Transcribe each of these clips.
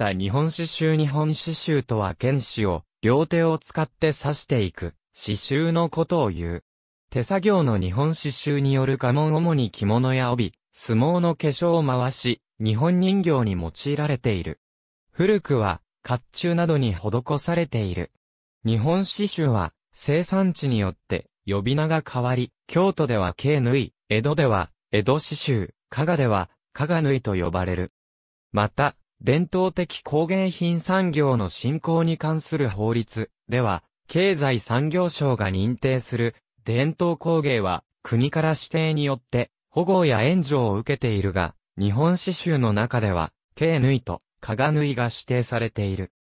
った日本刺繍日本刺繍とは剣士を両手を使って刺していく刺繍のことを言う。手作業の日本刺繍による家紋主に着物や帯、相撲の化粧を回し、日本人形に用いられている。古くは、甲冑などに施されている。日本刺繍は、生産地によって、呼び名が変わり、京都では慶縫い、江戸では、江戸刺繍、加賀では、加賀縫いと呼ばれる。また、伝統的工芸品産業の振興に関する法律では、経済産業省が認定する伝統工芸は国から指定によって保護や援助を受けているが、日本刺繍の中では、軽縫いと加賀縫いが指定されている。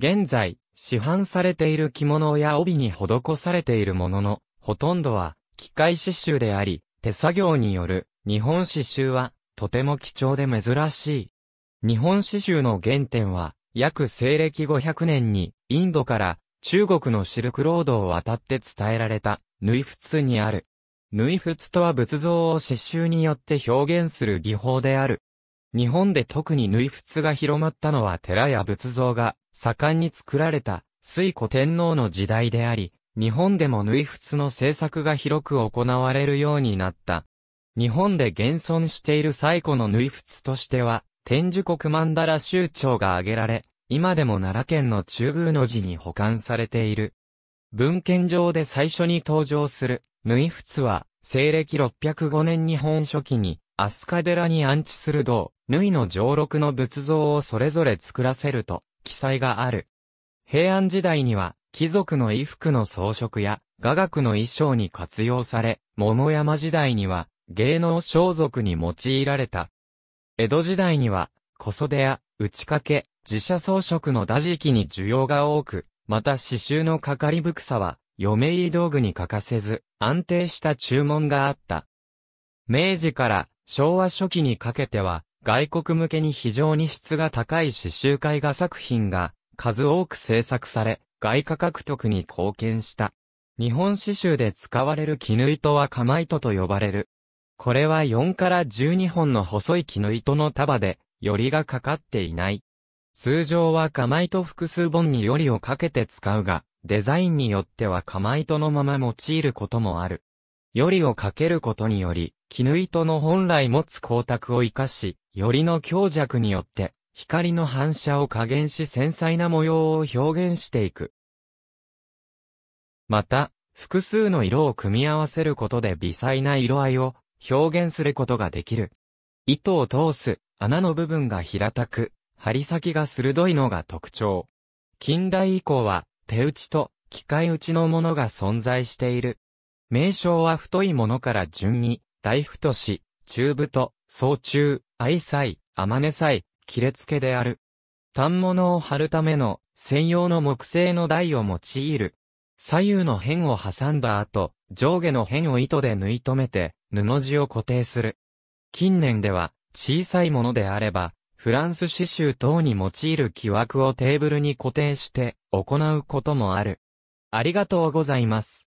現在、市販されている着物や帯に施されているものの、ほとんどは機械刺繍であり、手作業による日本刺繍はとても貴重で珍しい日本詩集の原点は、約西暦500年に、インドから中国のシルクロードを渡って伝えられた、ヌイフツにある。ヌイフツとは仏像を刺繍によって表現する技法である。日本で特に縫い仏が広まったのは寺や仏像が盛んに作られた水古天皇の時代であり、日本でも縫い仏の制作が広く行われるようになった。日本で現存している最古の縫い仏としては、天寿国曼荼羅州長が挙げられ、今でも奈良県の中宮の寺に保管されている。文献上で最初に登場する、縫仏は、西暦605年日本初期に、飛鳥寺に安置する道、縫の上六の仏像をそれぞれ作らせると、記載がある。平安時代には、貴族の衣服の装飾や、雅楽の衣装に活用され、桃山時代には、芸能装束に用いられた。江戸時代には、小袖や、打ち掛け、自社装飾の打敷に需要が多く、また刺繍のかかりぶくさは、嫁入り道具に欠かせず、安定した注文があった。明治から昭和初期にかけては、外国向けに非常に質が高い刺繍絵画作品が数多く制作され、外貨獲得に貢献した。日本刺繍で使われる絹糸は釜糸と呼ばれるこれは4から12本の細い木の糸の束で、よりがかかっていない。通常は釜糸複数本によりをかけて使うが、デザインによっては釜糸のまま用いることもある。よりをかけることにより、絹糸の本来持つ光沢を活かし、よりの強弱によって、光の反射を加減し繊細な模様を表現していく。また、複数の色を組み合わせることで微細な色合いを表現することができる。糸を通す穴の部分が平たく、針先が鋭いのが特徴。近代以降は手打ちと機械打ちのものが存在している。名称は太いものから順に、大太し、中太、総中、愛妻、甘根菜、切れ付けである。単物を貼るための専用の木製の台を用いる。左右の辺を挟んだ後、上下の辺を糸で縫い留めて、布地を固定する。近年では、小さいものであれば、フランス刺繍等に用いる木枠をテーブルに固定して行うこともある。ありがとうございます。